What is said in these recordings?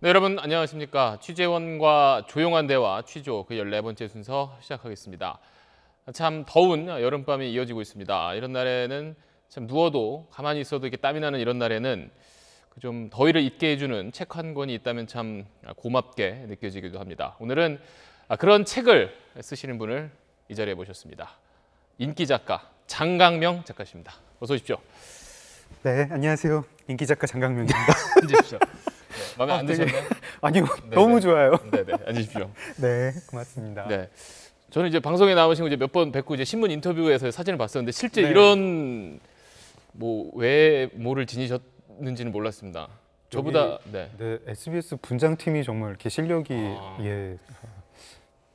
네, 여러분 안녕하십니까. 취재원과 조용한 대화 취조 그 14번째 순서 시작하겠습니다. 참 더운 여름밤이 이어지고 있습니다. 이런 날에는 참 누워도 가만히 있어도 이렇게 땀이 나는 이런 날에는 그좀 더위를 잊게 해주는 책 한 권이 있다면 참 고맙게 느껴지기도 합니다. 오늘은 그런 책을 쓰시는 분을 이 자리에 모셨습니다. 인기 작가 장강명 작가십니다. 어서 오십시오. 네, 안녕하세요. 인기 작가 장강명입니다. 앉으십시오. 네. 마음에 안 아, 되게... 드셨나요? 아니요, 네네. 네. 너무 좋아요. 네네, 네. 앉으십시오. 네, 고맙습니다. 네. 저는 이제 방송에 나오신 거 이제 몇 번 뵙고 이제 신문 인터뷰에서 사진을 봤었는데 실제 네. 이런 뭐 외모를 지니셨는지는 몰랐습니다. 저보다 네. 네. SBS 분장팀이 정말 이렇게 실력이 아... 예.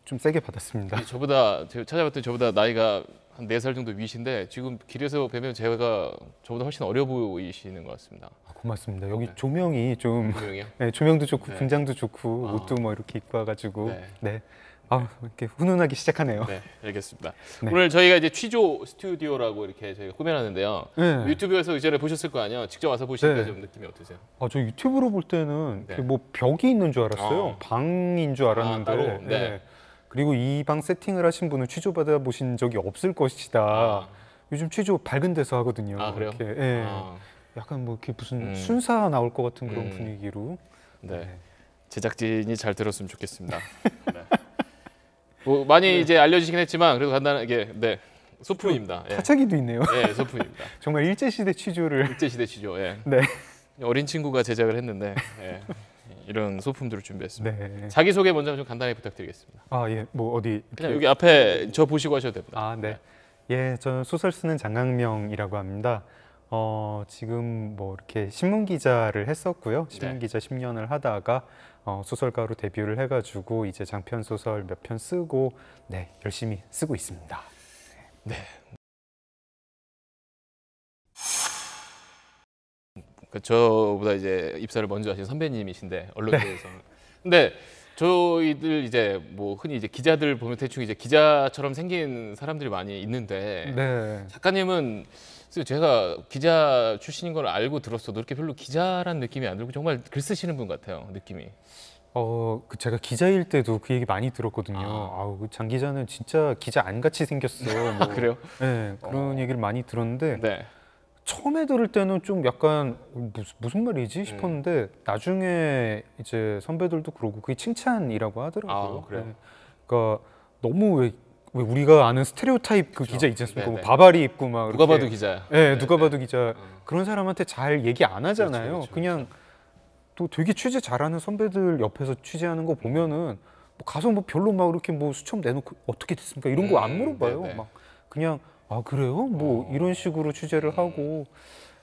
좀 세게 받았습니다. 저보다 찾아봤더니 저보다 나이가 한네살 정도 위신데 지금 길에서 뵈면 제가 저보다 훨씬 어려 보이시는 것 같습니다. 아, 고맙습니다. 여기 네. 조명이 좀 조명이요? 네, 조명도 좋고 네. 분장도 좋고 아. 옷도 뭐 이렇게 입고 와가지고 네. 네. 아, 이렇게 훈훈하기 시작하네요. 네, 알겠습니다. 네. 오늘 저희가 이제 취조 스튜디오라고 이렇게 저희가 꾸며놨는데요. 네. 유튜브에서 이전에 보셨을 거 아니에요. 직접 와서 보시니 네. 좀 느낌이 어떠세요? 아, 저 유튜브로 볼 때는 네. 뭐 벽이 있는 줄 알았어요. 아. 방인 줄 알았는데. 아, 네. 네. 그리고 이 방 세팅을 하신 분은 취조받아 보신 적이 없을 것이다. 아. 요즘 취조 밝은 데서 하거든요. 아, 그래요? 이렇게. 예. 아. 약간 뭐 이렇게 무슨 음. 순사 나올 것 같은 그런 음. 분위기로. 네. 네. 제작진이 잘 들었으면 좋겠습니다. 네. 뭐 많이 네. 이제 알려주시긴 했지만 그래도 간단하게 네. 소품입니다. 그 예. 차기도 있네요. 예, 소품입니다. 정말 일제 시대 취조를. 일제 시대 취조. 예. 네. 어린 친구가 제작을 했는데. 예. 이런 소품들을 준비했습니다. 네. 자기 소개 먼저 좀 간단히 부탁드리겠습니다. 아 예, 뭐 어디 그냥 여기 앞에 저 보시고 하셔도 됩니다. 아 네. 네. 예, 저는 소설 쓰는 장강명이라고 합니다. 어, 지금 뭐 이렇게 신문 기자를 했었고요. 네. 신문 기자 네. 10년을 하다가 어, 소설가로 데뷔를 해가지고 이제 장편 소설 몇 편 쓰고 네 열심히 쓰고 있습니다. 네. 그 저보다 이제 입사를 먼저 하신 선배님이신데 언론계에서. 네. 근데 저희들 이제 뭐 흔히 이제 기자들 보면 대충 이제 기자처럼 생긴 사람들이 많이 있는데 네. 작가님은 제가 기자 출신인 걸 알고 들었어도 이렇게 별로 기자란 느낌이 안 들고 정말 글 쓰시는 분 같아요 느낌이. 어, 그 제가 기자일 때도 그 얘기 많이 들었거든요. 아. 우장 그 기자는 진짜 기자 안 같이 생겼어. 뭐. 그래요? 네, 그런 어. 얘기를 많이 들었는데 네. 처음에 들을 때는 좀 약간 무슨, 무슨 말이지 음. 싶었는데 음. 나중에 이제 선배들도 그러고 그게 칭찬이라고 하더라고요. 아, 그래. 네. 그러니까 너무 왜, 왜 우리가 아는 스테레오타입 그 그렇죠. 기자 있지 않습니까? 네, 뭐 네. 바바리 입고 막 누가 봐도 기자야. 네, 네 누가 네. 봐도 기자. 음. 그런 사람한테 잘 얘기 안 그렇죠, 하잖아요. 그렇죠, 그렇죠, 그냥 또 되게 취재 잘하는 선배들 옆에서 취재하는 거 보면은 뭐 가서 뭐 별로 막 이렇게 뭐 수첩 내놓고 어떻게 됐습니까 이런 거안 음, 물어봐요. 음, 막 그냥 아 그래요? 뭐 어. 이런 식으로 취재를 하고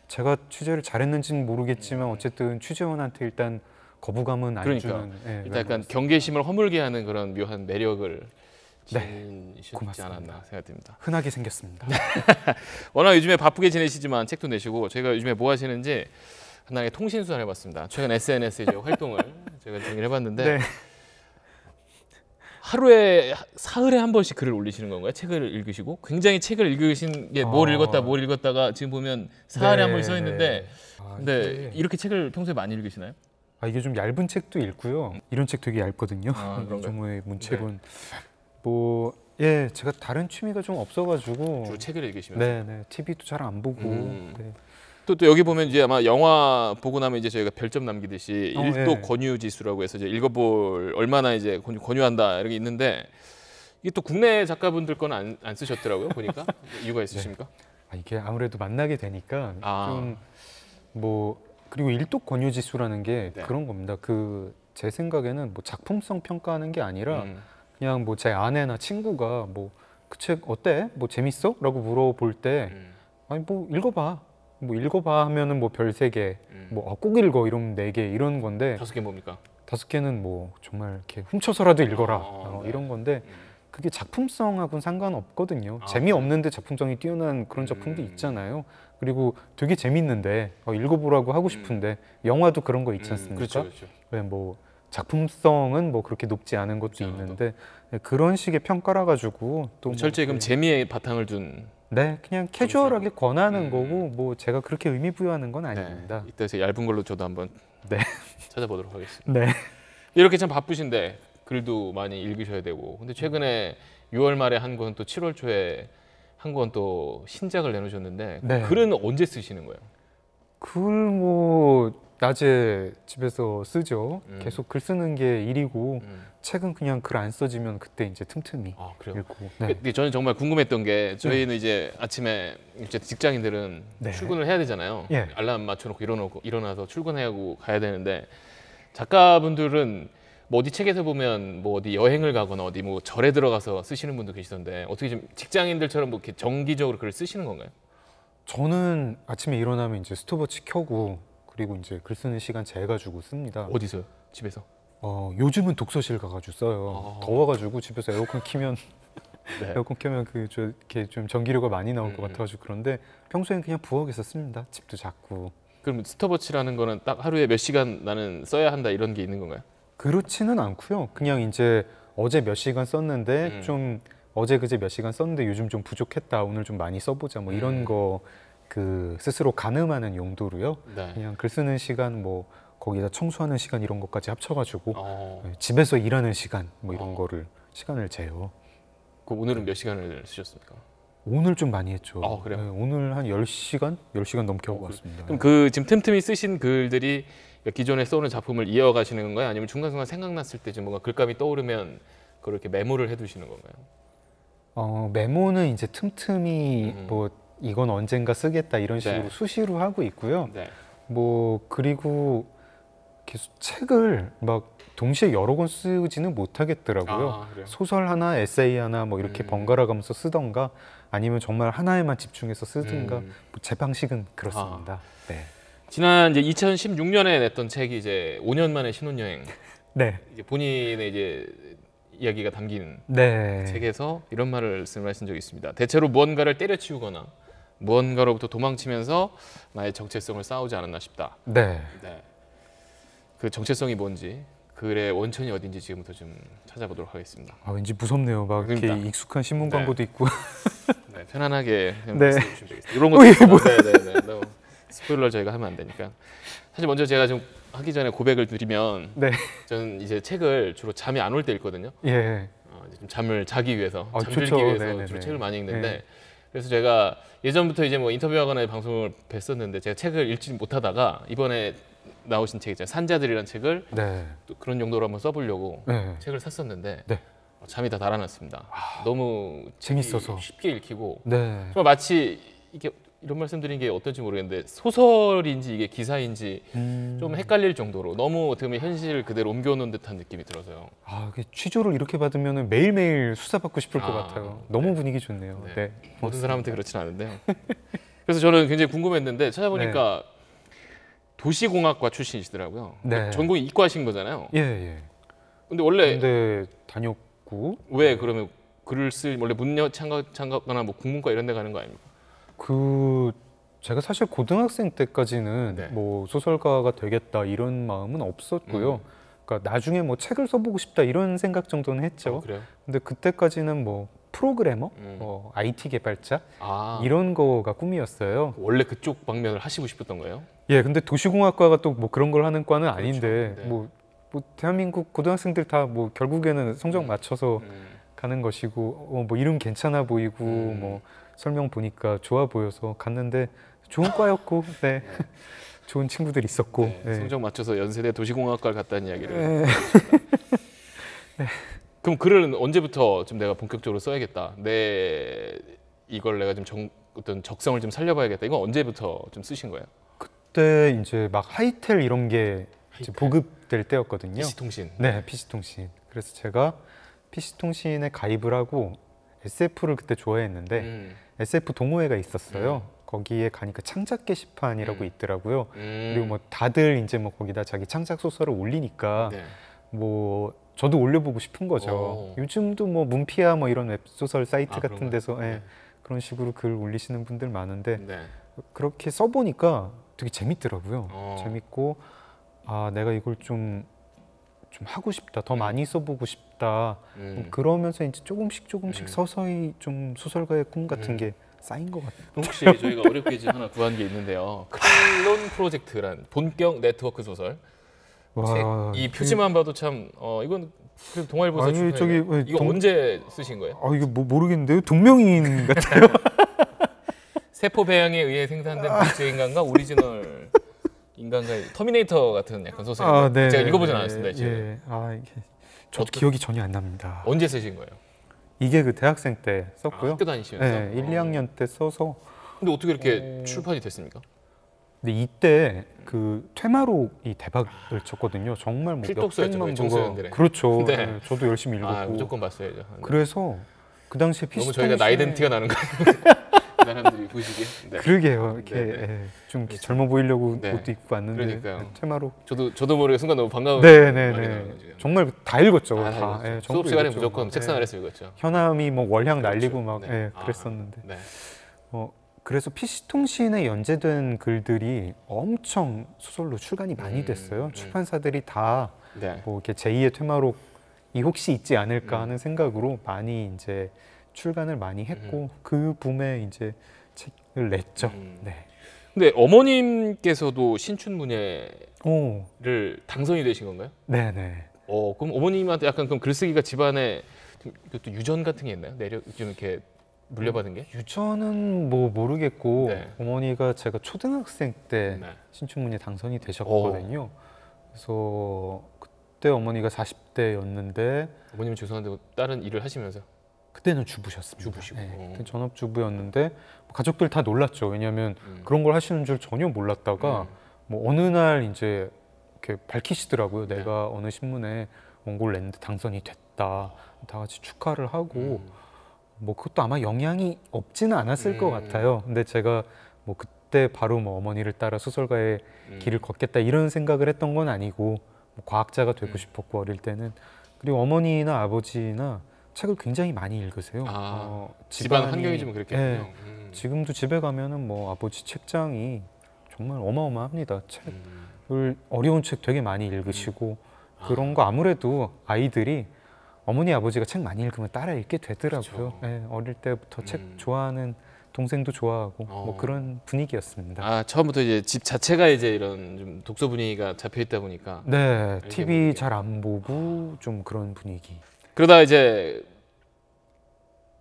제가 취재를 잘했는지는 모르겠지만 음. 어쨌든 취재원한테 일단 거부감은 안 그러니까 주는. 예, 일단 약간 경계심을 허물게 하는 그런 묘한 매력을 네, 지니셨지 않았나 생각됩니다. 흔하게 생겼습니다. 네. 워낙 요즘에 바쁘게 지내시지만 책도 내시고 저희가 요즘에 뭐 하시는지 하나의 통신 수사를 해봤습니다. 최근 SNS에 활동을 제가 정리를 해봤는데 네. 하루에 사흘에 한 번씩 글을 올리시는 건가요? 책을 읽으시고 굉장히 책을 읽으신 게뭘 아. 읽었다 뭘 읽었다가 지금 보면 사흘에 네. 한번써 아, 있는데 아, 근데 이렇게 책을 평소에 많이 읽으시나요? 아 이게 좀 얇은 책도 읽고요. 이런 책 되게 얇거든요. 아, 정우의 문책은 네. 뭐. 예, 제가 다른 취미가 좀 없어가지고 주로 책을 읽으시면서 네네 TV도 네. 잘안 보고 음. 네. 또, 또 여기 보면 이제 아마 영화 보고 나면 이제 저희가 별점 남기듯이 어, 일도 예. 권유 지수라고 해서 이제 읽어볼 얼마나 이제 권유, 권유한다 이런 게 있는데 이게 또 국내 작가분들 건안안 쓰셨더라고요 보니까 이유가 있으십니까? 네. 아, 이게 아무래도 만나게 되니까 아. 좀뭐 그리고 일도 권유 지수라는 게 네. 그런 겁니다. 그 제 생각에는 뭐 작품성 평가하는 게 아니라 음. 그냥 뭐 제 아내나 친구가 뭐 그 책 어때? 뭐 재밌어? 라고 물어볼 때 음. 아니 뭐 읽어봐 뭐 읽어봐 하면은 뭐별세 개, 음. 뭐꼭 아, 읽어 이러면 네개 이런 건데 다섯 개 뭡니까? 다섯 개는 뭐 정말 이렇게 훔쳐서라도 읽어라 어, 어, 네. 이런 건데 음. 그게 작품성하고는 상관없거든요. 아, 재미없는데 네. 작품성이 뛰어난 그런 작품도 음. 있잖아요. 그리고 되게 재밌는데 어, 읽어보라고 하고 음. 싶은데 영화도 그런 거 있지 음, 않습니까? 그렇죠, 그렇죠. 네, 뭐 작품성은 뭐 그렇게 높지 않은 것도 그렇죠. 있는데 네, 그런 식의 평가라 가지고 또 뭐 철저히 뭐, 그럼 네. 재미에 바탕을 둔 네, 그냥 캐주얼하게 권하는 음. 거고 뭐 제가 그렇게 의미 부여하는 건 네, 아닙니다. 네, 이때서 얇은 걸로 저도 한번 네. 찾아보도록 하겠습니다. 네. 이렇게 참 바쁘신데 글도 많이 읽으셔야 되고 근데 최근에 6월 말에 한권또 7월 초에 한 권 또 신작을 내놓으셨는데 네. 글은 언제 쓰시는 거예요? 글뭐 낮에 집에서 쓰죠. 음. 계속 글 쓰는 게 일이고 음. 책은 그냥 글 안 써지면 그때 이제 틈틈이 아, 읽고. 그 네. 저는 정말 궁금했던 게 네. 저희는 이제 아침에 이제 직장인들은 네. 출근을 해야 되잖아요. 예. 알람 맞춰놓고 일어나고 일어나서 출근하고 가야 되는데 작가분들은 뭐 어디 책에서 보면 뭐 어디 여행을 가거나 어디 뭐 절에 들어가서 쓰시는 분도 계시던데 어떻게 좀 직장인들처럼 뭐 이렇게 정기적으로 글을 쓰시는 건가요? 저는 아침에 일어나면 이제 스톱워치 켜고 그리고 이제 글 쓰는 시간 재가지고 씁니다. 어디서요? 집에서? 어, 요즘은 독서실 가가지고 써요. 아... 더워가지고 집에서 에어컨 키면 네. 에어컨 켜면 그저 이렇게 좀 전기료가 많이 나올 음, 것 같아가지고 그런데 평소엔 그냥 부엌에서 씁니다. 집도 작고. 그럼 스톱워치라는 거는 딱 하루에 몇 시간 나는 써야 한다 이런 게 있는 건가요? 그렇지는 않고요. 그냥 이제 어제 몇 시간 썼는데 음. 좀 어제 그제 몇 시간 썼는데 요즘 좀 부족했다. 오늘 좀 많이 써보자. 뭐 이런 음. 거. 그 스스로 가늠하는 용도로요. 네. 그냥 글 쓰는 시간 뭐 거기다 청소하는 시간 이런 것까지 합쳐가지고 어. 예, 집에서 일하는 시간 뭐 이런 어. 거를 시간을 재요. 그 오늘은 몇 시간을 쓰셨습니까? 오늘 좀 많이 했죠. 아, 그래요? 네, 오늘 한 열시간열시간 넘게 하고 어, 그 왔습니다. 그럼 그 지금 틈틈이 쓰신 글들이 기존에 써오는 작품을 이어가시는 건가요? 아니면 중간중간 생각났을 때 뭔가 글감이 떠오르면 그렇게 메모를 해두시는 건가요? 어, 메모는 이제 틈틈이 음. 뭐 이건 언젠가 쓰겠다 이런 네. 식으로 네. 수시로 하고 있고요. 네. 뭐 그리고 계속 책을 막 동시에 여러 권 쓰지는 못하겠더라고요. 아, 소설 하나, 에세이 하나 뭐 이렇게 음. 번갈아 가면서 쓰던가 아니면 정말 하나에만 집중해서 쓰든가 음. 뭐제 방식은 그렇습니다. 아. 네. 지난 이제 2016년에 냈던 책이 이제 5년 만에 신혼여행. 네. 이제 본인의 이제 이야기가 담긴 네. 책에서 이런 말을 말씀하신 적이 있습니다. 대체로 무언가를 때려치우거나 무언가로부터 도망치면서 나의 정체성을 쌓우지 않았나 싶다. 네. 네. 그 정체성이 뭔지 글의 원천이 어딘지 지금부터 좀 찾아보도록 하겠습니다. 아 왠지 무섭네요. 막 그러니까. 이렇게 익숙한 신문 네. 광고도 있고. 네, 편안하게 네. 이런 것도 어, 네, 네, 네. 네. 스포일러 저희가 하면 안 되니까. 사실 먼저 제가 좀 하기 전에 고백을 드리면 네. 저는 이제 책을 주로 잠이 안 올 때 읽거든요. 예. 어, 잠을 자기 위해서, 아, 잠들기 좋죠. 위해서 네네네. 네, 주로 네. 책을 많이 읽는데 네. 그래서 제가 예전부터 이제 뭐 인터뷰하거나 방송을 뵀었는데 제가 책을 읽지 못하다가 이번에 나오신 책 있잖아요. 산자들이란 책을 네. 또 그런 용도로 한번 써보려고 네. 책을 샀었는데 네. 어, 잠이 다 달아났습니다. 아, 너무 재밌어서 쉽게 읽히고 네. 정말 마치 이게 렇 이런 말씀드린 게어떤지 모르겠는데 소설인지 이게 기사인지 음... 좀 헷갈릴 정도로 너무 어떻게 보면 현실을 그대로 옮겨놓은 듯한 느낌이 들어서요. 아, 취조를 이렇게 받으면 매일매일 수사받고 싶을 아, 것 같아요. 네. 너무 네. 분위기 좋네요. 네. 네. 모든 사람한테 그렇진 않은데요. 그래서 저는 굉장히 궁금했는데 찾아보니까 네. 도시공학과 출신이시더라고요. 네. 그 전공이 이과신 거잖아요. 예, 예. 근데 원래 근데 다녔고 왜 그러면 글을 쓸 원래 문여 창과나뭐 국문과 이런 데 가는 거 아닙니까? 그 제가 사실 고등학생 때까지는 네. 뭐 소설가가 되겠다 이런 마음은 없었고요. 음. 그러니까 나중에 뭐 책을 써보고 싶다 이런 생각 정도는 했죠. 어, 근데 그때까지는 뭐 프로그래머, 음. 어, 뭐 IT 개발자 아. 이런 거가 꿈이었어요. 원래 그쪽 방면을 하시고 싶었던 거예요? 예, 근데 도시공학과가 또 뭐 그런 걸 하는 과는 그렇죠. 아닌데 그렇죠. 네. 뭐, 뭐, 대한민국 고등학생들 다 뭐 결국에는 성적 음. 맞춰서 음. 가는 것이고 어, 뭐 이름 괜찮아 보이고 음. 뭐 설명 보니까 좋아 보여서 갔는데 좋은 과였고 네. 네. 좋은 친구들이 있었고 네, 네, 성적 맞춰서 연세대 도시공학과를 갔다는 이야기를 네. 네. 그럼 글은 언제부터 좀 내가 본격적으로 써야겠다 내 이걸 내가 좀 정, 어떤 적성을 좀 살려봐야겠다 이건 언제부터 좀 쓰신 거예요? 그때 이제 막 하이텔 이런 게 하이텔. 보급될 때였거든요. PC통신. 네, PC통신. 그래서 제가 PC통신에 가입을 하고 SF를 그때 좋아했는데 음. SF 동호회가 있었어요. 음. 거기에 가니까 창작 게시판이라고 음. 있더라고요. 음. 그리고 뭐 다들 이제 뭐 거기다 자기 창작 소설을 올리니까 네. 뭐 저도 올려보고 싶은 거죠. 오. 요즘도 뭐 문피아 뭐 이런 웹소설 사이트 아, 같은 그런가요? 데서 예, 네. 예, 그런 식으로 글 올리시는 분들 많은데 네. 그렇게 써보니까 되게 재밌더라고요. 오. 어. 재밌고 아 내가 이걸 좀좀 하고 싶다, 더 많이 써보고 싶다. 음, 음. 그러면서 이제 조금씩 조금씩 음. 서서히 좀 소설가의 꿈 같은 음. 게 쌓인 것 같아요. 혹시 저희가 어렵게 지금 하나 구한 게 있는데요. 클론 프로젝트란 본격 네트워크 소설. 와, 이 표지만 이... 봐도 참 어, 이건 그래도 동아일보에서 아니, 저기 왜, 이거 동... 언제 쓰신 거예요? 아 이거 뭐 모르겠는데요. 동명인 같아요. 세포 배양에 의해 생산된 물질 인간과 오리지널 인간과 터미네이터 같은 약간 소설. 아, 네, 제가 읽어보진 않았습니다. 예. 아 이게 저 어떤... 기억이 전혀 안 납니다. 언제 쓰신 거예요? 이게 그 대학생 때 썼고요. 아, 학교 다니시면서. 네, 1, 2학년 때 써서. 근데 어떻게 이렇게 어... 출판이 됐습니까? 근데 이때 그 퇴마록이 대박을 쳤거든요. 정말 뭐 몇백만 부가 그렇죠. 네. 네. 저도 열심히 읽었고 아, 무조건 봤어야 네. 그래서 그 당시에 PC 너무 저희가 나이덴티가 나는 거예요. 사람들이 보시기에. 네. 그러게요. 이렇게 네. 네. 예, 좀 이렇게 그렇죠. 젊어 보이려고 네. 옷도 입고 왔는데 그러니까요. 테마로. 저도 저도 모르게 순간 너무 반가운. 네네네. 네, 정말 다 읽었죠. 아, 다. 네, 수업 시간에 무조건 책상 아래서 읽었죠. 현암이 뭐 월향 그렇죠. 날리고 막 네. 예, 아, 그랬었는데. 아, 어, 그래서 PC 통신에 연재된 글들이 엄청 소설로 출간이 많이 음, 됐어요. 음, 출판사들이 다뭐 이렇게 제2의 퇴마록 이 혹시 있지 않을까 음. 하는 생각으로 많이 이제 출간을 많이 했고 음. 그 붐에 이제 책을 냈죠. 음. 네. 근데 어머님께서도 신춘문예를 오. 당선이 되신 건가요? 네네. 네. 어 그럼 어머님한테 약간 그럼 글쓰기가 집안에 또 유전 같은 게 있나요? 내려 좀 이렇게 물려받은 게? 유전은 뭐 모르겠고 네. 어머니가 제가 초등학생 때 네. 신춘문예 당선이 되셨거든요. 오. 어. 그래서 그때 어머니가 40대였는데 어머님 죄송한데 뭐 다른 일을 하시면서 그때는 주부셨습니다. 주부시고. 네, 어. 전업 주부였는데 뭐 가족들 다 놀랐죠. 왜냐하면 음. 그런 걸 하시는 줄 전혀 몰랐다가 음. 뭐 어느 날 이제 이렇게 밝히시더라고요. 네. 내가 어느 신문에 원고를 냈는데 당선이 됐다. 다 같이 축하를 하고 음. 뭐 그것도 아마 영향이 없지는 않았을 것 음. 같아요. 근데 제가 뭐 그때 바로 뭐 어머니를 따라 소설가의 음. 길을 걷겠다 이런 생각을 했던 건 아니고 뭐 과학자가 되고 음. 싶었고 어릴 때는 그리고 어머니나 아버지나 책을 굉장히 많이 읽으세요. 아, 어, 집안 환경이 좀 그랬겠군요. 네, 예, 음. 지금도 집에 가면은 뭐 아버지 책장이 정말 어마어마합니다. 책을 음. 어려운 책 되게 많이 읽으시고 음. 아. 그런 거 아무래도 아이들이 어머니 아버지가 책 많이 읽으면 따라 읽게 되더라고요. 네, 어릴 때부터 책 음. 좋아하는 동생도 좋아하고 뭐 어. 뭐 그런 분위기였습니다. 아 처음부터 이제 집 자체가 이제 이런 좀 독서 분위기가 잡혀 있다 보니까 네 TV 잘 안 보고 좀 그런 분위기. 그러다 이제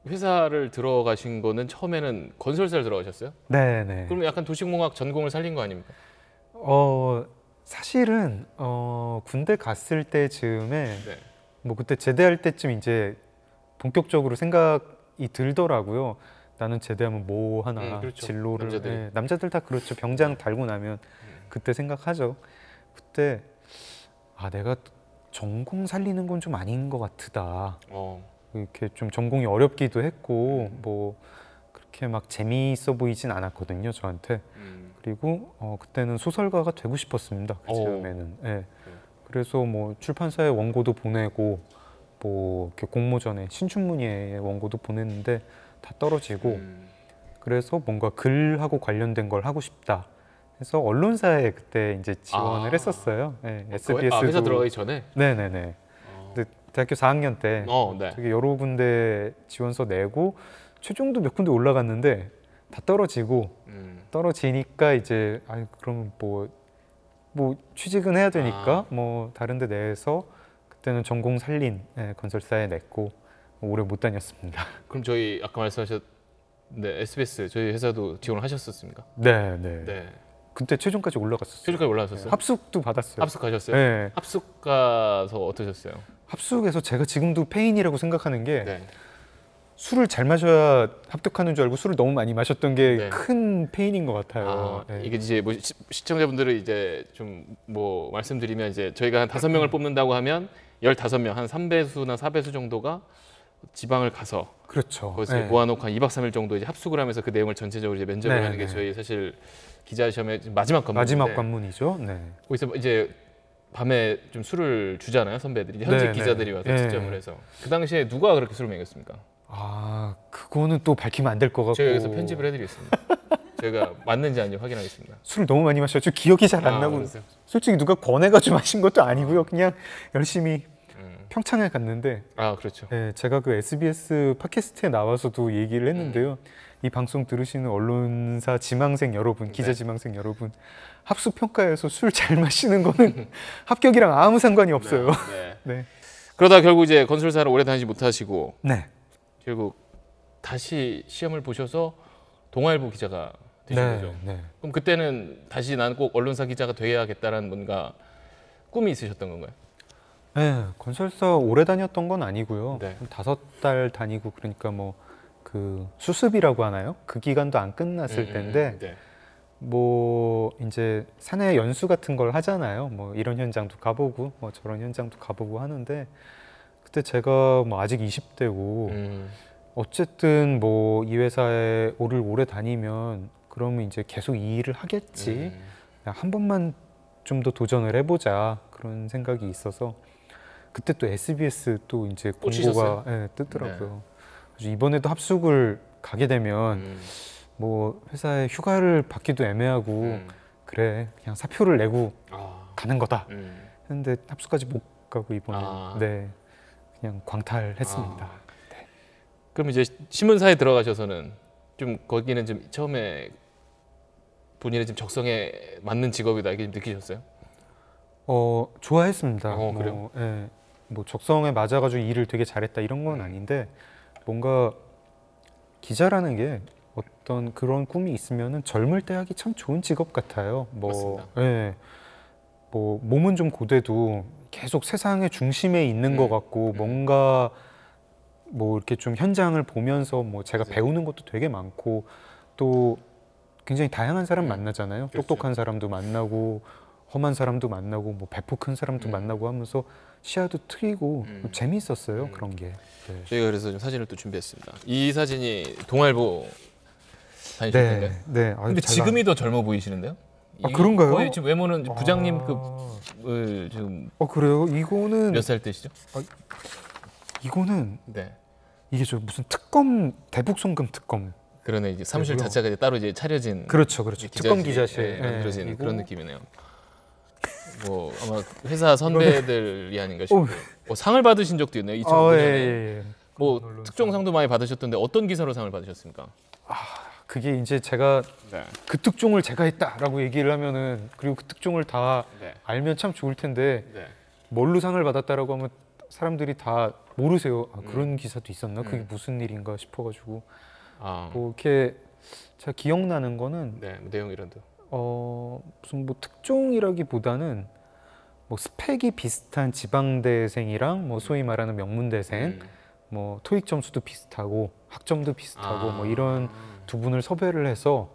회사를 들어가신 거는 처음에는 건설사를 들어가셨어요? 네, 네. 그럼 약간 도시공학 전공을 살린 거 아닙니까? 어, 사실은 어, 군대 갔을 때쯤에 네. 뭐 그때 제대할 때쯤 이제 본격적으로 생각이 들더라고요. 나는 제대하면 뭐 하나 음, 그렇죠. 진로를 남자들. 네, 남자들 다 그렇죠. 병장 달고 나면 음. 그때 생각하죠. 그때 아 내가 전공 살리는 건 좀 아닌 것 같다. 어. 이렇게 좀 전공이 어렵기도 했고 음. 뭐 그렇게 막 재미있어 보이진 않았거든요 저한테. 음. 그리고 어, 그때는 소설가가 되고 싶었습니다. 그 어. 즈음에는. 예. 네. 그래서 뭐 출판사에 원고도 보내고 뭐 이렇게 공모전에 신춘문예에 원고도 보냈는데 다 떨어지고 음. 그래서 뭔가 글하고 관련된 걸 하고 싶다. 그래서 언론사에 그때 이제 지원을 아. 했었어요. 네, s b s 아, 회사 들어가기 전에? 네네네. 어. 대학교 4학년 때 어, 네. 되게 여러 군데 지원서 내고 최종도 몇 군데 올라갔는데 다 떨어지고 음. 떨어지니까 이제 아니 그러면 뭐뭐 뭐 취직은 해야 되니까 아. 뭐 다른데 내서 그때는 전공 살린 네, 건설사에 냈고 오래 못 다녔습니다. 그럼 저희 아까 말씀하셨 네 SBS 저희 회사도 지원을 하셨었습니까? 네, 네. 네. 그때 최종까지 올라갔었어요. 최종까지 올라갔었어요. 네, 합숙도 받았어요. 합숙가셨어요? 네. 합숙 가서 어떠셨어요? 합숙에서 제가 지금도 페인이라고 생각하는 게 네. 술을 잘 마셔야 합격하는 줄 알고 술을 너무 많이 마셨던 게큰 네. 페인인 것 같아요. 아, 네. 이게 이제 뭐 시, 청자분들을 이제 좀 뭐 말씀드리면 이제 저희가 한 다섯 명을 음. 뽑는다고 하면 열다섯 명한 삼배수나사배수 정도가 지방을 가서 그렇죠. 거기서 네. 모아놓고 한 2박 3일 정도 이제 합숙을 하면서 그 내용을 전체적으로 이제 면접을 네, 하는 게 네. 저희 사실 기자 시험의 마지막 관문. 마지막 관문이죠. 네. 거기서 이제 밤에 좀 술을 주잖아요 선배들이 현직 네, 네, 기자들이 와서 네. 지점을 해서 그 당시에 누가 그렇게 술을 먹였습니까? 아 그거는 또 밝히면 안 될 것 같고 제가 여기서 편집을 해드리겠습니다. 제가 맞는지 아닌지 확인하겠습니다. 술을 너무 많이 마셔서 기억이 잘안 아, 나고 그러세요. 솔직히 누가 권해가지고 마신 것도 아니고요. 그냥 열심히 음. 평창에 갔는데 아 그렇죠. 네, 제가 그 SBS 팟캐스트에 나와서도 얘기를 했는데요. 음. 이 방송 들으시는 언론사 지망생 여러분, 네. 기자 지망생 여러분 합수 평가에서 술 잘 마시는 거는 합격이랑 아무 상관이 없어요. 네, 네. 네. 그러다 결국 이제 건설사를 오래 다니지 못하시고 네. 결국 다시 시험을 보셔서 동아일보 기자가 되신 네, 거죠. 네. 그럼 그때는 다시 나는 꼭 언론사 기자가 돼야겠다는 뭔가 꿈이 있으셨던 건가요? 네, 건설사 오래 다녔던 건 아니고요. 다섯 달 다니고 그러니까 뭐그 수습이라고 하나요? 그 기간도 안 끝났을 음, 때데 음, 네. 뭐 이제 사내 연수 같은 걸 하잖아요. 뭐 이런 현장도 가보고 뭐 저런 현장도 가보고 하는데 그때 제가 뭐 아직 20대고 음. 어쨌든 뭐 이 회사에 오를 오래 다니면 그러면 이제 계속 이 일을 하겠지. 음. 한 번만 좀 더 도전을 해보자 그런 생각이 있어서 그때 또 SBS 또 이제 공고가 네, 뜨더라고요. 네. 그래서 이번에도 합숙을 가게 되면 음. 뭐 회사에 휴가를 받기도 애매하고 음. 그래 그냥 사표를 내고 아. 가는 거다 음. 했는데 합숙까지 못 가고 이번에 아. 네 그냥 광탈했습니다. 아. 네. 그럼 이제 신문사에 들어가셔서는 좀 거기는 좀 처음에 본인의 좀 적성에 맞는 직업이다 이게 느끼셨어요? 어 좋아했습니다. 어, 뭐, 그래요? 예, 뭐 적성에 맞아가지고 일을 되게 잘했다 이런 건 음. 아닌데 뭔가 기자라는 게 어떤 그런 꿈이 있으면은 젊을 때 하기 참 좋은 직업 같아요. 뭐, 맞습니다. 예. 뭐 몸은 좀 고돼도 계속 세상의 중심에 있는 음. 것 네. 같고 음. 뭔가 뭐 이렇게 좀 현장을 보면서 뭐 제가 맞아요. 배우는 것도 되게 많고 또 굉장히 다양한 사람 음. 만나잖아요. 그렇죠. 똑똑한 사람도 만나고 험한 사람도 만나고 뭐 배포 큰 사람도 네. 만나고 하면서 시야도 트이고 음. 재미있었어요 음. 그런 게. 네. 저희가 그래서 좀 사진을 또 준비했습니다. 이 사진이 동아일보 사진인가 네. 네. 아유, 근데 지금이 안... 더 젊어 보이시는데요? 아 그런가요? 거의 지금 외모는 부장님 아. 급을 지금. 어 그래요? 이거는 몇 살 때시죠? 아, 이거는 네. 이게 저 무슨 특검 대북 송금 특검. 그러네 이제 사무실 자체가 이제 따로 이제 차려진. 그렇죠, 그렇죠. 특검 기자실 네, 네, 만들어진 그리 그런 느낌이네요. 뭐 아마 회사 선배들이 아닌가 싶고 어, 뭐 상을 받으신 적도 있네요. 2 0 0 9년뭐 특종 상도 많이 받으셨던데 어떤 기사로 상을 받으셨습니까? 아 그게 이제 제가 네. 그 특종을 제가 했다라고 얘기를 하면은 그리고 그 특종을 다 네. 알면 참 좋을 텐데 네. 뭘로 상을 받았다라고 하면 사람들이 다 모르세요. 아, 음. 그런 음. 기사도 있었나? 음. 그게 무슨 일인가 싶어가지고 아. 뭐 이렇게 제가 기억나는 거는 네, 뭐 내용 이런데 어, 무슨 뭐 특종이라기보다는 뭐 스펙이 비슷한 지방대생이랑 뭐 음. 소위 말하는 명문대생, 음. 뭐 토익 점수도 비슷하고 학점도 비슷하고 뭐 아. 뭐 이런 두 분을 섭외를 해서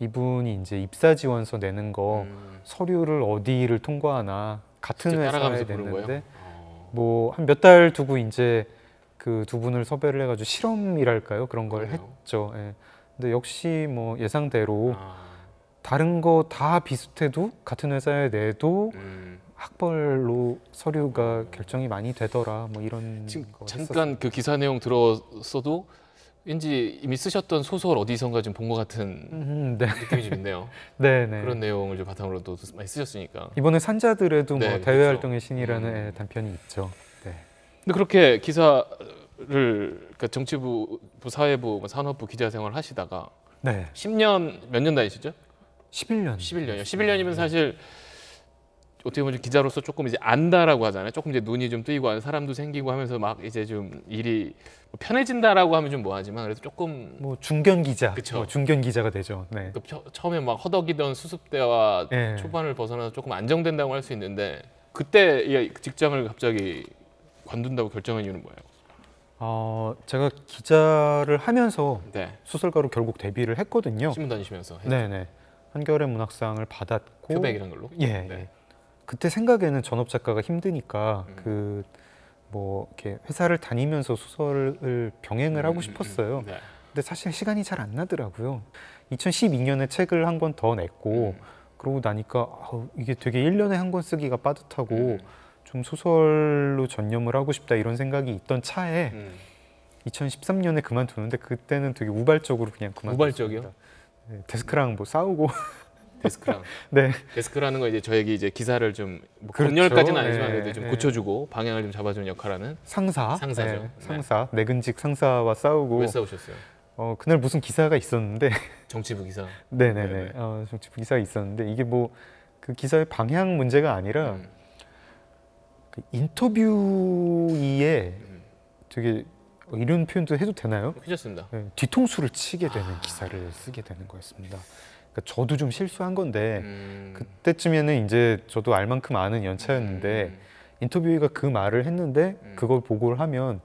이분이 이제 입사 지원서 내는 거 음. 서류를 어디를 통과하나 같은 회사에 냈는데 어. 뭐한 몇 달 두고 이제 그 두 분을 섭외를 해가지고 실험이랄까요 그런 걸 그래요? 했죠. 예. 근데 역시 뭐 예상대로. 아. 다른 거 다 비슷해도 같은 회사에 내도 음. 학벌로 서류가 결정이 많이 되더라 뭐 이런 지금 잠깐 했었어요. 그 기사 내용 들었어도 왠지 이미 쓰셨던 소설 어디선가 좀본것 같은 음, 네. 느낌이 좀 있네요. 네, 네. 그런 내용을 좀 바탕으로 도 많이 쓰셨으니까 이번에 산자들에도 뭐 네, 뭐 그렇죠. 대외 활동의 신이라는 음. 단편이 있죠. 네. 근데 그렇게 기사를 그러니까 정치부, 사회부, 뭐 산업부 기자 생활 하시다가 네. 10년 몇 년 다니시죠? 11년. 11년이요. 11년이면 사실 어떻게 보면 기자로서 조금 이제 안다라고 하잖아요. 조금 이제 눈이 좀 뜨이고 하는 사람도 생기고 하면서 막 이제 좀 일이 뭐 편해진다라고 하면 좀 뭐하지만 그래도 조금 뭐 중견 기자, 그쵸? 뭐 중견 기자가 되죠. 네. 그 처음에 막 허덕이던 수습대와 네. 초반을 벗어나서 조금 안정된다고 할 수 있는데 그때 이 직장을 갑자기 관둔다고 결정한 이유는 뭐예요? 어, 제가 기자를 하면서 네. 소설가로 결국 데뷔를 했거든요. 신문 다니시면서. 했 네네. 한겨레 문학상을 받았고 표백이란 걸로 예, 네. 예. 그때 생각에는 전업 작가가 힘드니까 음. 그뭐 이렇게 회사를 다니면서 소설을 병행을 음, 하고 음, 음, 싶었어요. 네. 근데 사실 시간이 잘 안 나더라고요. 2012년에 책을 한 권 더 냈고 그러고 나니까 아, 이게 되게 1년에 한 권 쓰기가 빠듯하고 음. 좀 소설로 전념을 하고 싶다 이런 생각이 있던 차에 음. 2013년에 그만두는데 그때는 되게 우발적으로 그냥 그만뒀습니다. 우발적이요? 예, 데스크랑 뭐 싸우고 데스크랑 네 데스크라는 거 이제 저에게 이제 기사를 좀뭐 그런 그렇죠. 열까지는 그렇죠. 아니지만 예, 그래도 좀 네. 고쳐주고 방향을 좀 잡아주는 역할하는 상사 상사죠 네. 상사 내근직 상사와 싸우고 왜 싸우셨어요? 어 그날 무슨 기사가 있었는데 정치부 기사 네네네 네, 네, 어, 정치부 기사가 있었는데 이게 뭐 그 기사의 방향 문제가 아니라 음. 그 인터뷰에 이 음. 되게 뭐 이런 표현도 해도 되나요? 괜찮습니다. 네, 뒤통수를 치게 되는 아... 기사를 쓰게 되는 거였습니다. 그러니까 저도 좀 실수한 건데 음... 그때쯤에는 이제 저도 알 만큼 아는 연차였는데 음... 인터뷰가 그 말을 했는데 음... 그걸 보고를 하면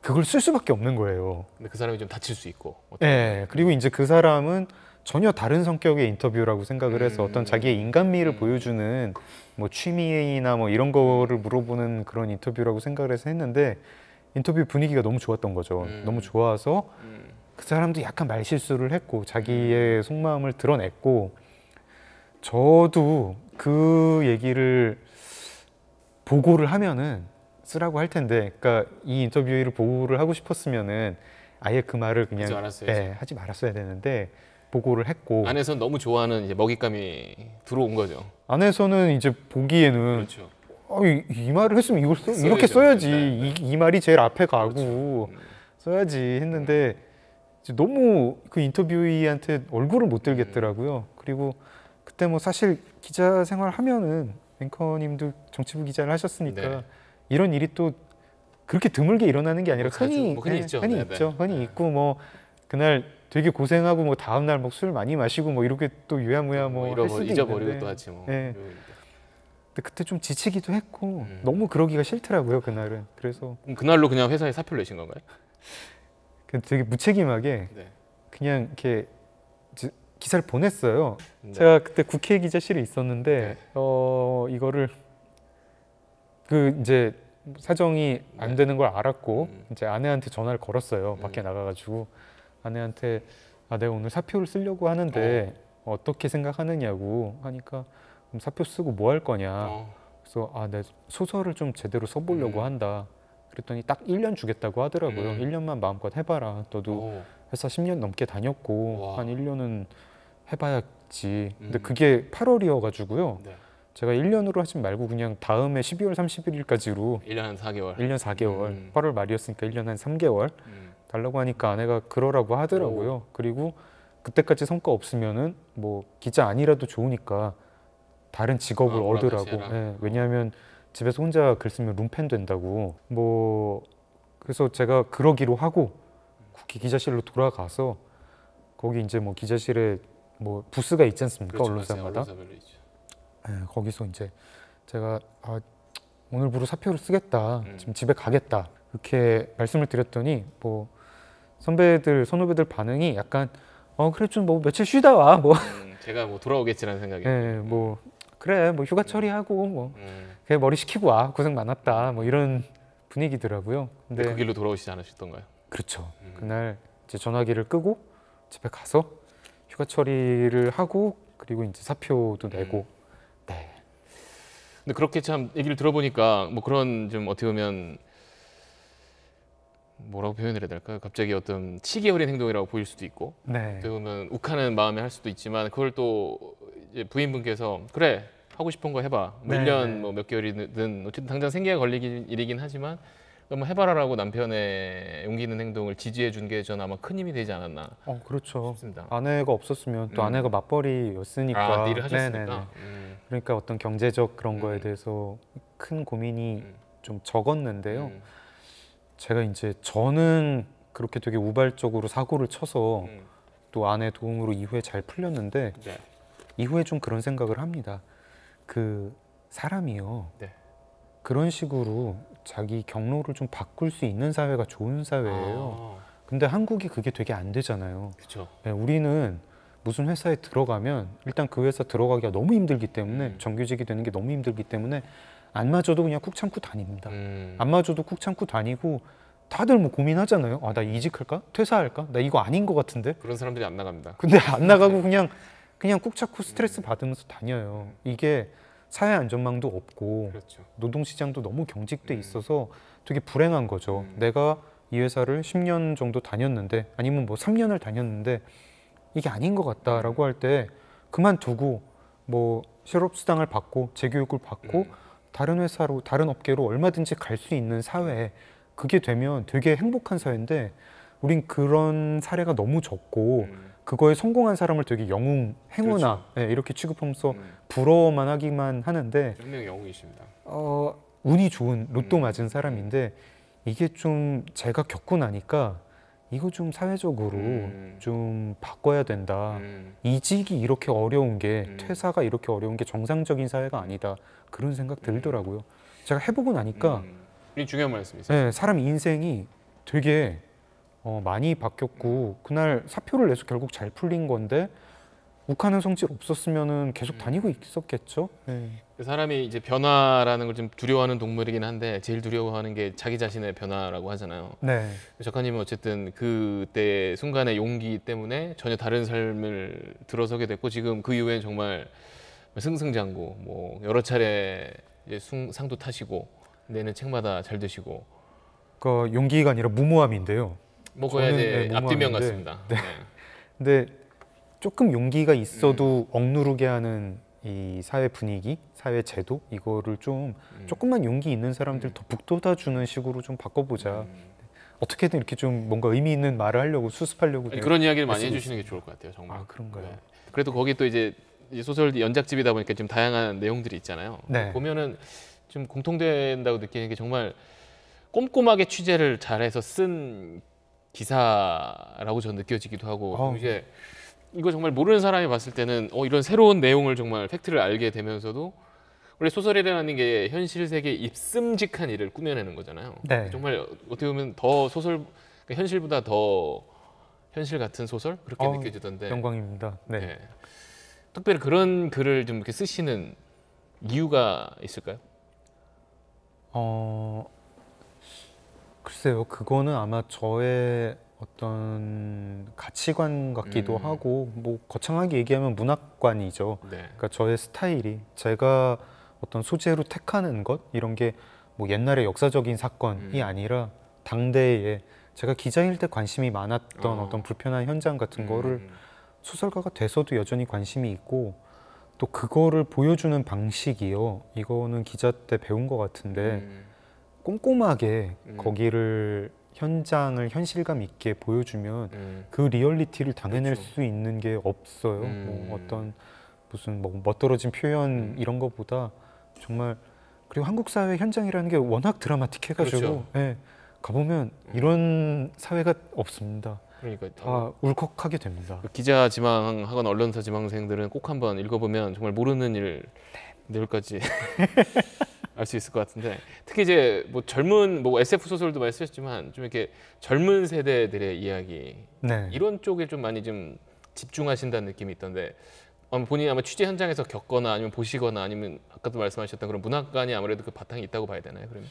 그걸 쓸 수밖에 없는 거예요. 근데 그 사람이 좀 다칠 수 있고. 네, 음. 그리고 이제 그 사람은 전혀 다른 성격의 인터뷰라고 생각을 해서 어떤 음. 자기의 인간미를 음. 보여주는 뭐 취미나 뭐 이런 거를 물어보는 그런 인터뷰라고 생각을 해서 했는데 인터뷰 분위기가 너무 좋았던 거죠. 음. 너무 좋아서 음. 그 사람도 약간 말실수를 했고 자기의 음. 속마음을 드러냈고 저도 그 얘기를 보고를 하면은 쓰라고 할 텐데, 그러니까 이 인터뷰를 보고를 하고 싶었으면은 아예 그 말을 그냥 네, 하지 말았어야 되는데 보고를 했고 안에서 너무 좋아하는 이제 먹잇감이 들어온 거죠. 안에서는 이제 보기에는 그렇죠. 어, 이, 이, 말을 했으면 이걸 써, 써야죠. 이렇게 써야지 네, 네, 이, 이, 말이 제일 앞에 가고 그렇죠. 음. 써야지 했는데 너무 그 인터뷰이한테 얼굴을 못 들겠더라고요. 음. 그리고 그때 뭐 사실 기자 생활 하면은 앵커님도 정치부 기자를 하셨으니까 네. 이런 일이 또 그렇게 드물게 일어나는 게 아니라 뭐 흔히 뭐 흔히, 있죠. 흔히 네, 있죠. 흔히 네, 네. 있고 뭐 그날 되게 고생하고 뭐 다음 날막술 뭐 많이 마시고 뭐 이렇게 또 유야무야 뭐할 뭐, 뭐 수도 잊어버리고 있는데. 또 하지 뭐. 네. 근데 그때 좀 지치기도 했고 음. 너무 그러기가 싫더라고요 그날은. 그래서 그날로 그냥 회사에 사표를 내신 건가요? 그 되게 무책임하게 네. 그냥 이렇게 기사를 보냈어요. 네. 제가 그때 국회 기자실에 있었는데 네. 어 이거를 그 이제 사정이 안 네. 되는 걸 알았고 음. 이제 아내한테 전화를 걸었어요. 음. 밖에 나가가지고 아내한테 아 내가 오늘 사표를 쓰려고 하는데 어. 떻게 생각하느냐고 하니까 그럼 사표 쓰고 뭐 할 거냐. 어. 그래서 아, 내 소설을 좀 제대로 써보려고 음. 한다. 그랬더니 딱 1년 주겠다고 하더라고요. 음. 1년만 마음껏 해봐라. 너도 오. 회사 10년 넘게 다녔고 와. 한 1년은 해봐야지. 근데 음. 그게 8월이어가지고요. 네. 제가 1년으로 하지 말고 그냥 다음에 12월 31일까지로 1년 4개월. 1년 4개월. 음. 8월 말이었으니까 1년 한 3개월. 음. 달라고 하니까 아내가 그러라고 하더라고요. 오. 그리고 그때까지 성과 없으면은 뭐 기자 아니라도 좋으니까 다른 직업을 아, 얻으라고. 예, 왜냐하면 집에서 혼자 글 쓰면 룸펜 된다고. 뭐 그래서 제가 그러기로 하고 국회 기자실로 돌아가서 거기 이제 뭐 기자실에 뭐 부스가 있지 않습니까 그렇죠, 언론사마다. 그렇죠. 예, 거기서 이제 제가 아, 오늘부로 사표를 쓰겠다. 음. 지금 집에 가겠다. 이렇게 말씀을 드렸더니 뭐 선배들 선후배들 반응이 약간 어 그래 좀 뭐 며칠 쉬다 와 뭐. 음, 제가 뭐 돌아오겠지라는 생각이. 네, 뭐 음. 그래 뭐 휴가 음. 처리하고 뭐 음. 그냥 머리 식히고 와 고생 많았다 뭐 이런 분위기더라고요. 근데, 그 길로 돌아오시지 않으셨던가요? 그렇죠. 음. 그날 이제 전화기를 끄고 집에 가서 휴가 처리를 하고 그리고 이제 사표도 내고 음. 네. 근데 그렇게 참 얘기를 들어보니까 뭐 그런 좀 어떻게 보면 뭐라고 표현을 해야 될까요? 갑자기 어떤 치기 어린 행동이라고 보일 수도 있고 네. 어떻게 보면 욱하는 마음에 할 수도 있지만 그걸 또 이제 부인분께서 그래 하고 싶은 거 해봐. 뭐 네. 1년 뭐몇 개월이든 어쨌든 당장 생계가 걸리긴 일이긴 하지만 그러 뭐 해봐라라고 남편의 용기 있는 행동을 지지해 준 게 저는 아마 큰 힘이 되지 않았나. 어 그렇죠. 싶습니다. 아내가 없었으면 또 음. 아내가 맞벌이였으니까. 아, 일을 하셨으니까. 네, 네, 음. 그러니까 어떤 경제적 그런 음. 거에 대해서 큰 고민이 음. 좀 적었는데요. 음. 제가 이제 저는 그렇게 되게 우발적으로 사고를 쳐서 음. 또 아내 도움으로 이후에 잘 풀렸는데 네. 이후에 좀 그런 생각을 합니다. 그 사람이요. 네. 그런 식으로 자기 경로를 좀 바꿀 수 있는 사회가 좋은 사회예요. 아. 근데 한국이 그게 되게 안 되잖아요. 그렇죠. 네, 우리는 무슨 회사에 들어가면 일단 그 회사 들어가기가 너무 힘들기 때문에 음. 정규직이 되는 게 너무 힘들기 때문에 안 맞아도 그냥 쿡 참고 다닙니다. 음. 안 맞아도 쿡 참고 다니고 다들 뭐 고민하잖아요. 아, 나 이직할까? 퇴사할까? 나 이거 아닌 것 같은데? 그런 사람들이 안 나갑니다. 근데 안 나가고 그냥 그냥 꾹 참고 음. 스트레스 받으면서 다녀요. 이게 사회 안전망도 없고 그렇죠. 노동시장도 너무 경직돼 음. 있어서 되게 불행한 거죠. 음. 내가 이 회사를 10년 정도 다녔는데 아니면 뭐 3년을 다녔는데 이게 아닌 것 같다라고 음. 할때 그만두고 뭐 실업수당을 받고 재교육을 받고 음. 다른 회사로 다른 업계로 얼마든지 갈 수 있는 사회 그게 되면 되게 행복한 사회인데 우린 그런 사례가 너무 적고 음. 그거에 성공한 사람을 되게 영웅, 행운아 네, 이렇게 취급하면서 음. 부러워만 하기만 하는데 명 영웅이십니다. 어, 운이 좋은 로또 음. 맞은 사람인데 이게 좀 제가 겪고 나니까 이거 좀 사회적으로 음. 좀 바꿔야 된다. 음. 이직이 이렇게 어려운 게 음. 퇴사가 이렇게 어려운 게 정상적인 사회가 아니다. 그런 생각 음. 들더라고요. 제가 해보고 나니까 음. 이 중요한 말씀이세요. 네, 사람 인생이 되게 어, 많이 바뀌었고 그날 사표를 내서 결국 잘 풀린 건데 욱하는 성질 없었으면은 계속 음. 다니고 있었겠죠. 네. 그 사람이 이제 변화라는 걸 좀 두려워하는 동물이긴 한데 제일 두려워하는 게 자기 자신의 변화라고 하잖아요. 네. 작가님은 어쨌든 그때 순간의 용기 때문에 전혀 다른 삶을 들어서게 됐고 지금 그 이후에 정말 승승장구 뭐 여러 차례 이제 숭, 상도 타시고 내는 책마다 잘 드시고. 그 용기가 아니라 무모함인데요. 뭐호야 이제 네, 앞뒤면 같습니다. 네. 네. 근데 조금 용기가 있어도 음. 억누르게 하는 이 사회 분위기, 사회 제도 이거를 좀 음. 조금만 용기 있는 사람들 음. 더 북돋아주는 식으로 좀 바꿔보자. 음. 어떻게든 이렇게 좀 뭔가 의미 있는 말을 하려고 수습하려고 아니, 그런 이야기를 많이 해주시는 게 좋을 것 같아요. 정말. 아 그런가요? 네. 그래도 거기 또 이제 소설 연작집이다 보니까 좀 다양한 내용들이 있잖아요. 네. 보면은 좀 공통된다고 느끼는 게 정말 꼼꼼하게 취재를 잘해서 쓴 기사라고 저는 느껴지기도 하고 어. 이게 이거 정말 모르는 사람이 봤을 때는 어, 이런 새로운 내용을 정말 팩트를 알게 되면서도 원래 소설이라는 게 현실 세계에 입슴직한 일을 꾸며내는 거잖아요. 네. 정말 어떻게 보면 더 소설 그러니까 현실보다 더 현실 같은 소설 그렇게 어, 느껴지던데. 영광입니다. 네. 네. 특별히 그런 글을 좀 이렇게 쓰시는 이유가 있을까요? 어 글쎄요, 그거는 아마 저의 어떤 가치관 같기도 음. 하고 뭐 거창하게 얘기하면 문학관이죠. 네. 그러니까 저의 스타일이 제가 어떤 소재로 택하는 것 이런 게 뭐 옛날의 역사적인 사건이 음. 아니라 당대에 제가 기자일 때 관심이 많았던 어. 떤 불편한 현장 같은 음. 거를 소설가가 돼서도 여전히 관심이 있고 또 그거를 보여주는 방식이요. 이거는 기자 때 배운 것 같은데 음. 꼼꼼하게 음. 거기를 현장을 현실감 있게 보여주면 음. 그 리얼리티를 당해낼 그렇죠. 수 있는 게 없어요. 음. 뭐 어떤 무슨 뭐 멋떨어진 표현 음. 이런 것보다 정말 그리고 한국 사회 현장이라는 게 워낙 드라마틱해가지고 그렇죠. 예, 가보면 음. 이런 사회가 없습니다. 그러니까 다 울컥하게 됩니다. 그 기자 지망하거 언론사 지망생들은 꼭 한번 읽어보면 정말 모르는 일 네. 내일까지 알수 있을 것 같은데 특히 이제 뭐 젊은 뭐 SF 소설도 말씀하셨지만 좀 이렇게 젊은 세대들의 이야기 네. 이런 쪽에 좀 많이 좀 집중하신다는 느낌이 있던데 본인이 아마 취재 현장에서 겪거나 아니면 보시거나 아니면 아까도 말씀하셨던 그런 문학관이 아무래도 그 바탕이 있다고 봐야 되나요? 그러면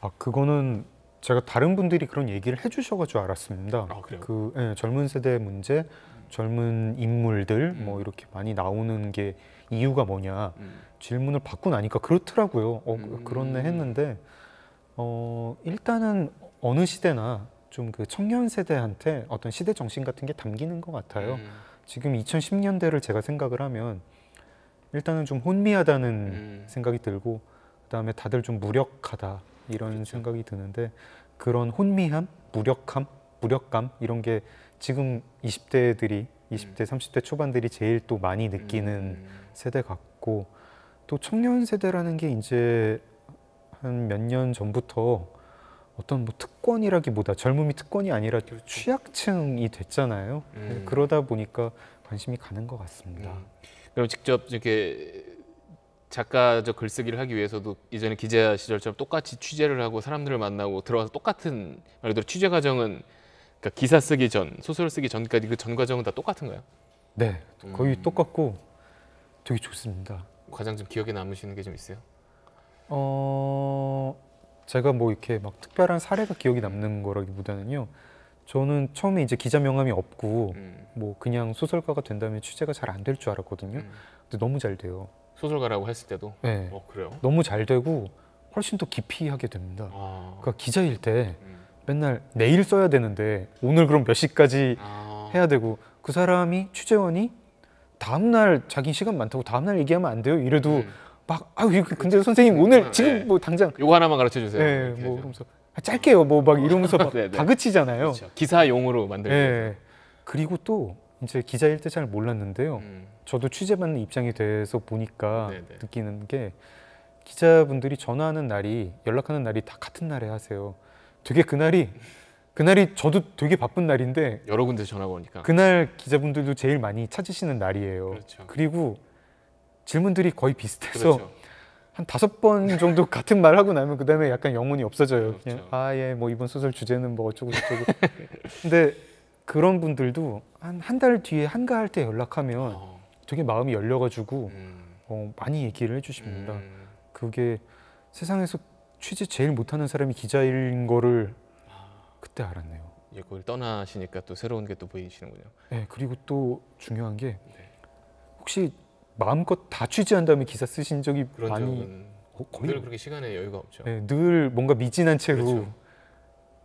아 그거는 제가 다른 분들이 그런 얘기를 해주셔가지고 알았습니다. 아, 그래요 그, 예, 젊은 세대 문제, 젊은 인물들 음. 뭐 이렇게 많이 나오는 게 이유가 뭐냐 음. 질문을 받고 나니까 그렇더라고요. 어, 그, 음. 그렇네 했는데 어, 일단은 어느 시대나 좀 그 청년 세대한테 어떤 시대 정신 같은 게 담기는 것 같아요. 음. 지금 2010년대를 제가 생각을 하면 일단은 좀 혼미하다는 음. 생각이 들고 그다음에 다들 좀 무력하다 이런 그렇죠. 생각이 드는데 그런 혼미함, 무력함, 무력감 이런 게 지금 20대들이 20대, 30대 음. 초반들이 제일 또 많이 느끼는 음. 세대 같고 또 청년 세대라는 게 이제 한 몇 년 전부터 어떤 뭐 특권이라기보다 젊음이 특권이 아니라 그렇죠. 취약층이 됐잖아요. 음. 네, 그러다 보니까 관심이 가는 것 같습니다. 음. 그럼 직접 이렇게 작가적 글쓰기를 하기 위해서도 이전에 기자 시절처럼 똑같이 취재를 하고 사람들을 만나고 들어와서 똑같은 예를 들어 취재 과정은 그러니까 기사 쓰기 전 소설 쓰기 전까지 그 전 과정은 다똑같은거예요 네, 거의 음. 똑같고 되게 좋습니다. 가장 좀 기억에 남으시는 게 좀 있어요? 어 제가 뭐 이렇게 막 특별한 사례가 기억이 남는 거라기보다는요. 저는 처음에 이제 기자 명함이 없고 음. 뭐 그냥 소설가가 된다면 취재가 잘 안 될 줄 알았거든요. 음. 근데 너무 잘 돼요. 소설가라고 했을 때도. 네. 어, 그래요? 너무 잘 되고 훨씬 더 깊이 하게 됩니다. 아. 그러니까 기자일 때 음. 맨날 내일 써야 되는데 오늘 그럼 몇 시까지 아. 해야 되고 그 사람이 취재원이 다음날 자기 시간 많다고 다음날 얘기하면 안 돼요 이래도 음. 막 아유 근데 그렇 선생님 오늘 네. 지금 예. 뭐 당장 요거 하나만 가르쳐 주세요 네, 뭐 그러면서 아, 짧게요 뭐 막 이러면서 막 네, 네. 다그치잖아요 그렇 기사용으로 만들고 네. 그리고 또 이제 기자일 때 잘 몰랐는데요 음. 저도 취재받는 입장이 돼서 보니까 네네. 네. 느끼는 게 기자분들이 전화하는 날이 연락하는 날이 다 같은 날에 하세요 되게 그날이 그날이 저도 되게 바쁜 날인데 여러 군데 전화가 오니까 그날 기자분들도 제일 많이 찾으시는 날이에요. 그렇죠. 그리고 질문들이 거의 비슷해서 그렇죠. 한 다섯 번 정도 같은 말 하고 나면 그다음에 약간 영혼이 없어져요. 그렇죠. 그냥 아 예, 뭐 이번 소설 주제는 뭐 어쩌고 저쩌고. 근데 그런 분들도 한 한 달 뒤에 한가할 때 연락하면 어. 되게 마음이 열려가지고 음. 어, 많이 얘기를 해주십니다. 음. 그게 세상에서 취재 제일 못하는 사람이 기자인 거를 그때 알았네요. 이제 그걸 떠나시니까 또 새로운 게 또 보이시는군요. 네, 그리고 또 중요한 게 네. 혹시 마음껏 다 취재한 다음에 기사 쓰신 적이 많이 어, 거의 늘 그렇게 시간에 여유가 없죠. 네, 늘 뭔가 미진한 채로 그렇죠.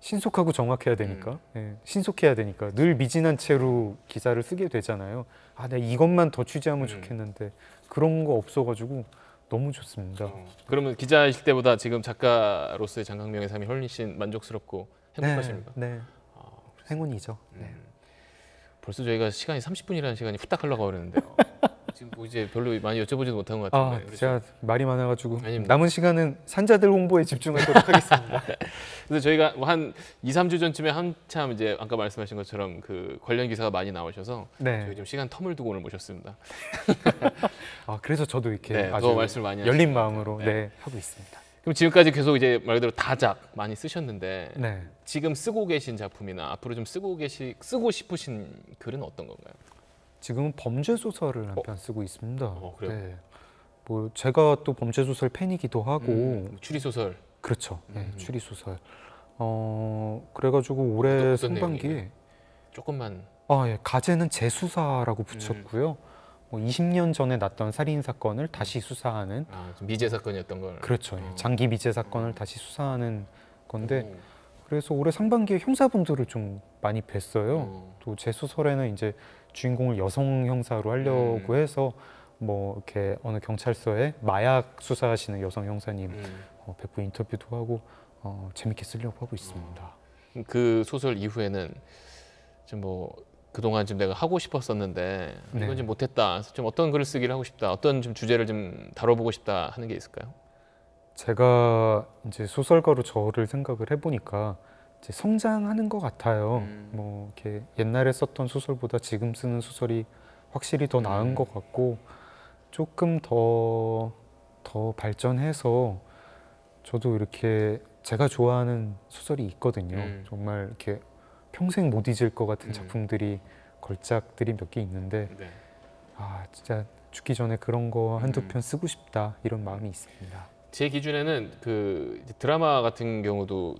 신속하고 정확해야 되니까 음. 네, 신속해야 되니까 늘 미진한 채로 기사를 쓰게 되잖아요. 아, 내가 네, 이것만 더 취재하면 음. 좋겠는데 그런 거 없어가지고 너무 좋습니다. 어. 그러면 기자이실 때보다 지금 작가로서의 장강명의 삶이 훨씬 만족스럽고 행복하십니까? 네. 네. 아, 행운이죠. 음. 네. 벌써 저희가 시간이 30분이라는 시간이 후딱 흘러가 버렸는데요. 지금 뭐 이제 별로 많이 여쭤보지도 못한 것 같은데. 아, 제가 말이 많아가지고 아닙니다. 남은 시간은 산자들 홍보에 집중하도록 하겠습니다. 그래서 저희가 뭐 한 2, 3주 전쯤에 한참 이제 아까 말씀하신 것처럼 그 관련 기사가 많이 나오셔서 네. 저희 좀 시간 텀을 두고 오늘 모셨습니다. 아, 그래서 저도 이렇게 네, 아주 말씀을 많이 열린 마음으로 네. 네 하고 있습니다. 그럼 지금까지 계속 이제 말 그대로 다작 많이 쓰셨는데 네. 지금 쓰고 계신 작품이나 앞으로 좀 쓰고 계시 쓰고 싶으신 글은 어떤 건가요? 지금은 범죄 소설을 한편 어? 쓰고 있습니다. 어, 그래요? 네. 뭐 제가 또 범죄 소설 팬이기도 하고 음, 추리 소설 그렇죠. 네, 음. 추리 소설. 어 그래가지고 올해 상반기에 조금만 아 예, 가제는 재수사라고 붙였고요. 음. 뭐 20년 전에 났던 살인 사건을 다시 수사하는 아, 미제 사건이었던 걸 그렇죠. 예, 어. 장기 미제 사건을 다시 수사하는 건데 음. 그래서 올해 상반기에 형사분들을 좀 많이 뵀어요. 음. 또제 소설에는 이제 주인공을 여성 형사로 하려고 음. 해서 뭐 이렇게 어느 경찰서에 마약 수사하시는 여성 형사님 음. 어, 뵙고 인터뷰도 하고 어, 재밌게 쓰려고 하고 있습니다. 음. 그 소설 이후에는 좀뭐 그동안 좀 내가 하고 싶었었는데 네. 이건 좀 못했다. 좀 어떤 글쓰기를 을 하고 싶다. 어떤 좀 주제를 좀 다뤄보고 싶다 하는 게 있을까요? 제가 이제 소설가로 저를 생각을 해보니까 이제 성장하는 것 같아요. 음. 뭐 이렇게 옛날에 썼던 소설보다 지금 쓰는 소설이 확실히 더 나은 음. 것 같고 조금 더 더 발전해서 저도 이렇게 제가 좋아하는 소설이 있거든요. 음. 정말 이렇게 평생 못 잊을 것 같은 음. 작품들이 걸작들이 몇 개 있는데 네. 아 진짜 죽기 전에 그런 거 한두 음. 편 쓰고 싶다 이런 마음이 있습니다. 제 기준에는 그 드라마 같은 경우도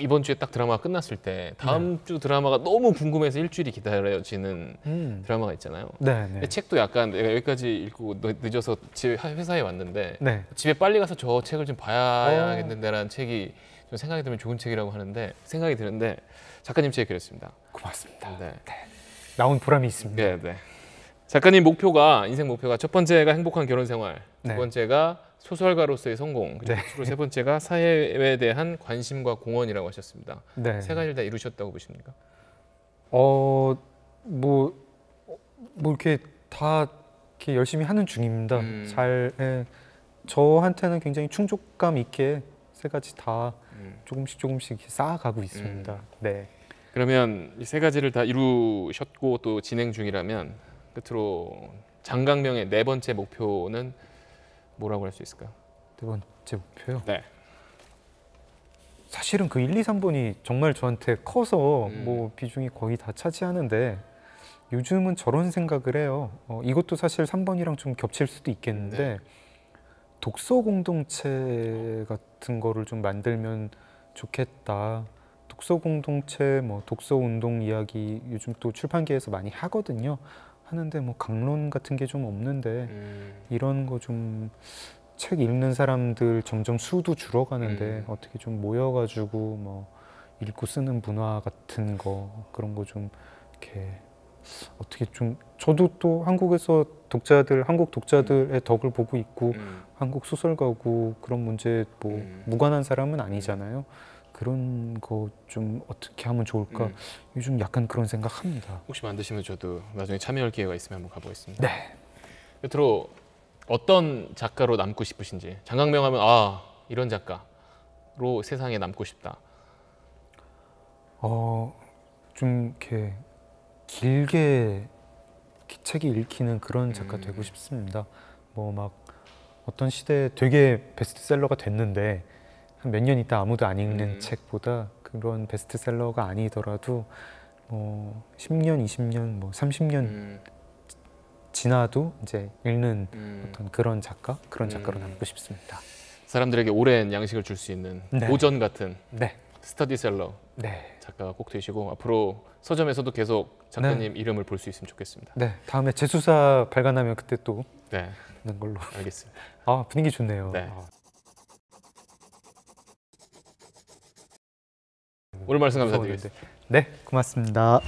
이번 주에 딱 드라마가 끝났을 때 다음 네. 주 드라마가 너무 궁금해서 일주일이 기다려지는 음. 드라마가 있잖아요. 네, 네. 책도 약간 내가 여기까지 읽고 늦어서 집 회사에 왔는데 네. 집에 빨리 가서 저 책을 좀 봐야겠는데라는 어. 책이 생각이 들면 좋은 책이라고 하는데 생각이 드는데 작가님 책에 그랬습니다. 고맙습니다. 네. 네. 나온 보람이 있습니다. 네, 네. 작가님 목표가 인생 목표가 첫 번째가 행복한 결혼 생활, 두 네. 번째가 소설가로서의 성공, 그리고 세 네. 번째가 사회에 대한 관심과 공헌이라고 하셨습니다. 네. 세 가지를 다 이루셨다고 보십니까? 어, 뭐, 뭐 이렇게 다 이렇게 열심히 하는 중입니다. 음. 잘 예. 저한테는 굉장히 충족감 있게 세 가지 다 조금씩 조금씩 쌓아가고 있습니다. 음. 네. 그러면 이 세 가지를 다 이루셨고 또 진행 중이라면 끝으로 장강명의 네 번째 목표는 뭐라고 할 수 있을까요? 네 번째 목표요? 네. 사실은 그 1, 2, 3번이 정말 저한테 커서 음. 뭐 비중이 거의 다 차지하는데 요즘은 저런 생각을 해요. 어, 이것도 사실 3번이랑 좀 겹칠 수도 있겠는데 네. 독서 공동체 같은 거를 좀 만들면 좋겠다. 독서 공동체, 뭐 독서 운동 이야기 요즘 또 출판계에서 많이 하거든요. 하는데 뭐 강론 같은 게 좀 없는데 음. 이런 거 좀 책 읽는 사람들 점점 수도 줄어가는데 음. 어떻게 좀 모여가지고 뭐 읽고 쓰는 문화 같은 거 그런 거 좀 이렇게 어떻게 좀 저도 또 한국에서 독자들 한국 독자들의 음. 덕을 보고 있고 음. 한국 소설가고 그런 문제 뭐 음. 무관한 사람은 음. 아니잖아요. 그런 거 좀 어떻게 하면 좋을까 음. 요즘 약간 그런 생각합니다. 혹시 만드시면 저도 나중에 참여할 기회가 있으면 한번 가보겠습니다. 네. 끝으로 어떤 작가로 남고 싶으신지 장강명 하면 아 이런 작가로 세상에 남고 싶다. 어좀 이렇게 길게 책이 읽히는 그런 작가 되고 음. 싶습니다. 뭐 막 어떤 시대에 되게 베스트셀러가 됐는데 한 몇 년 있다 아무도 안 읽는 음. 책보다 그런 베스트셀러가 아니더라도 뭐 10년, 20년, 뭐 30년 음. 지나도 이제 읽는 음. 어떤 그런 작가, 그런 작가로 음. 남고 싶습니다. 사람들에게 오랜 양식을 줄 수 있는 네. 오전 같은 네. 스터디셀러. 네. 작가가 꼭 되시고 앞으로 서점에서도 계속 작가님 네. 이름을 볼 수 있으면 좋겠습니다. 네, 다음에 재수사 발간하면 그때 또 네. 는 걸로. 알겠습니다. 아 분위기 좋네요. 네. 아. 오늘 말씀 감사드리니다 네, 고맙습니다.